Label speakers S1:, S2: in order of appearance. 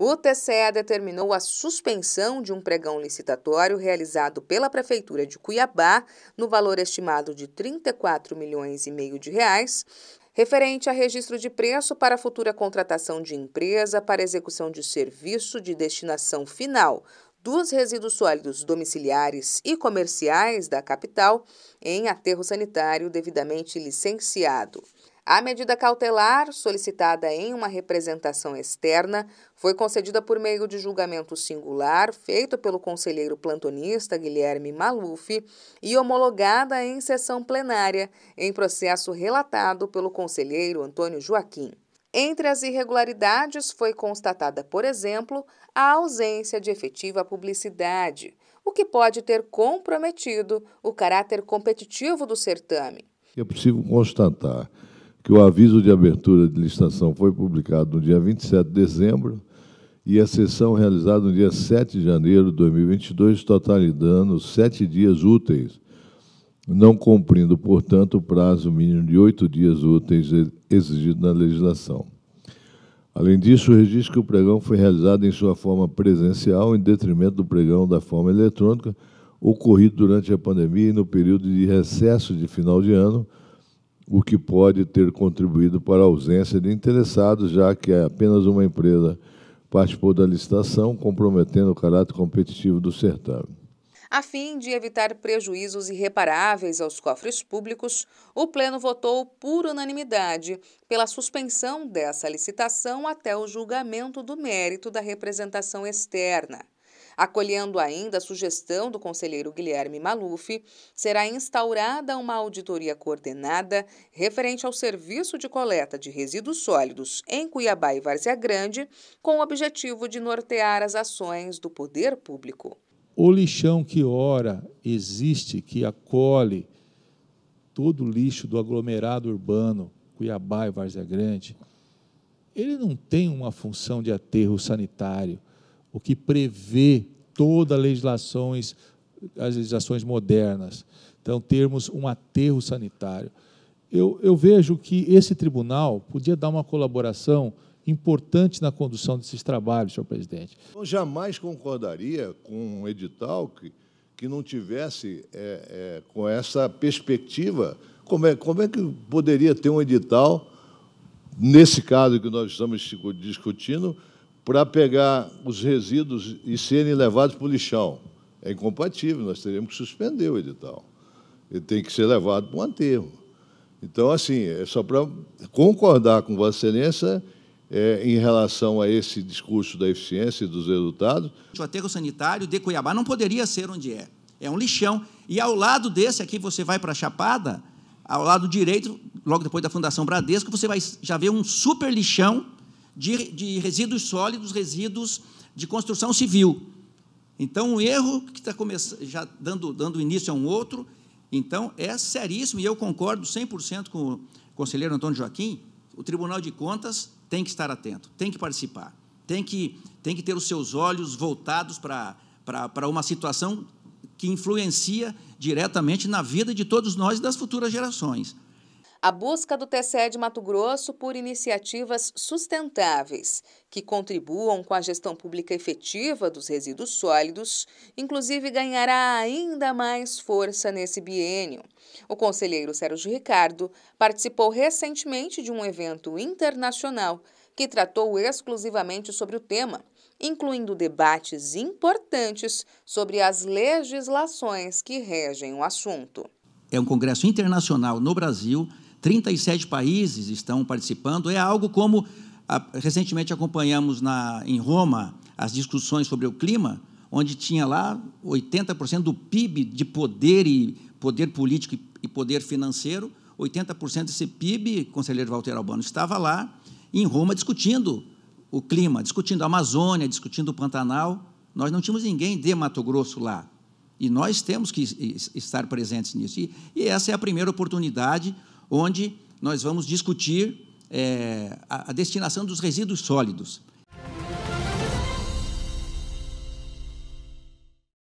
S1: o TCE determinou a suspensão de um pregão licitatório realizado pela Prefeitura de Cuiabá, no valor estimado de 34 milhões e meio de reais, referente a registro de preço para futura contratação de empresa para execução de serviço de destinação final dos resíduos sólidos domiciliares e comerciais da capital em aterro sanitário devidamente licenciado. A medida cautelar, solicitada em uma representação externa, foi concedida por meio de julgamento singular feito pelo conselheiro plantonista Guilherme Maluf e homologada em sessão plenária, em processo relatado pelo conselheiro Antônio Joaquim. Entre as irregularidades foi constatada, por exemplo, a ausência de efetiva publicidade, o que pode ter comprometido o caráter competitivo do certame.
S2: Eu preciso constatar que o aviso de abertura de licitação foi publicado no dia 27 de dezembro e a sessão realizada no dia 7 de janeiro de 2022, totalizando sete dias úteis, não cumprindo, portanto, o prazo mínimo de oito dias úteis exigido na legislação. Além disso, registro que o pregão foi realizado em sua forma presencial, em detrimento do pregão da forma eletrônica, ocorrido durante a pandemia e no período de recesso de final de ano, o que pode ter contribuído para a ausência de interessados, já que é apenas uma empresa participou da licitação, comprometendo o caráter competitivo do certame.
S1: A fim de evitar prejuízos irreparáveis aos cofres públicos, o Pleno votou por unanimidade pela suspensão dessa licitação até o julgamento do mérito da representação externa. Acolhendo ainda a sugestão do conselheiro Guilherme Maluf, será instaurada uma auditoria coordenada referente ao serviço de coleta de resíduos sólidos em Cuiabá e Várzea Grande, com o objetivo de nortear as ações do poder público.
S3: O lixão que ora existe, que acolhe todo o lixo do aglomerado urbano, Cuiabá e Várzea Grande, ele não tem uma função de aterro sanitário o que prevê toda legislações, as legislações modernas. Então, termos um aterro sanitário. Eu, eu vejo que esse tribunal podia dar uma colaboração importante na condução desses trabalhos, senhor presidente.
S2: Eu jamais concordaria com um edital que, que não tivesse é, é, com essa perspectiva. Como é, como é que poderia ter um edital, nesse caso que nós estamos discutindo, para pegar os resíduos e serem levados para o lixão. É incompatível, nós teríamos que suspender o edital. Ele tem que ser levado para um aterro. Então, assim, é só para concordar com Vossa Excelência é, em relação a esse discurso da eficiência e dos resultados.
S4: O aterro sanitário de Cuiabá não poderia ser onde é. É um lixão. E ao lado desse aqui, você vai para a Chapada, ao lado direito, logo depois da Fundação Bradesco, você vai já ver um super lixão de, de resíduos sólidos, resíduos de construção civil. Então, um erro que está já dando, dando início a um outro, então é seríssimo, e eu concordo 100% com o conselheiro Antônio Joaquim, o Tribunal de Contas tem que estar atento, tem que participar, tem que, tem que ter os seus olhos voltados para, para, para uma situação que influencia diretamente na vida de todos nós e das futuras gerações
S1: a busca do TCE de Mato Grosso por iniciativas sustentáveis que contribuam com a gestão pública efetiva dos resíduos sólidos, inclusive ganhará ainda mais força nesse biênio. O conselheiro Sérgio Ricardo participou recentemente de um evento internacional que tratou exclusivamente sobre o tema incluindo debates importantes sobre as legislações que regem o assunto.
S4: É um congresso internacional no Brasil 37 países estão participando. É algo como ah, recentemente acompanhamos na, em Roma as discussões sobre o clima, onde tinha lá 80% do PIB de poder e poder político e poder financeiro, 80% desse PIB, conselheiro Walter Albano, estava lá em Roma discutindo o clima, discutindo a Amazônia, discutindo o Pantanal. Nós não tínhamos ninguém de Mato Grosso lá. E nós temos que estar presentes nisso. E, essa é a primeira oportunidade onde nós vamos discutir é, a, a destinação dos resíduos sólidos.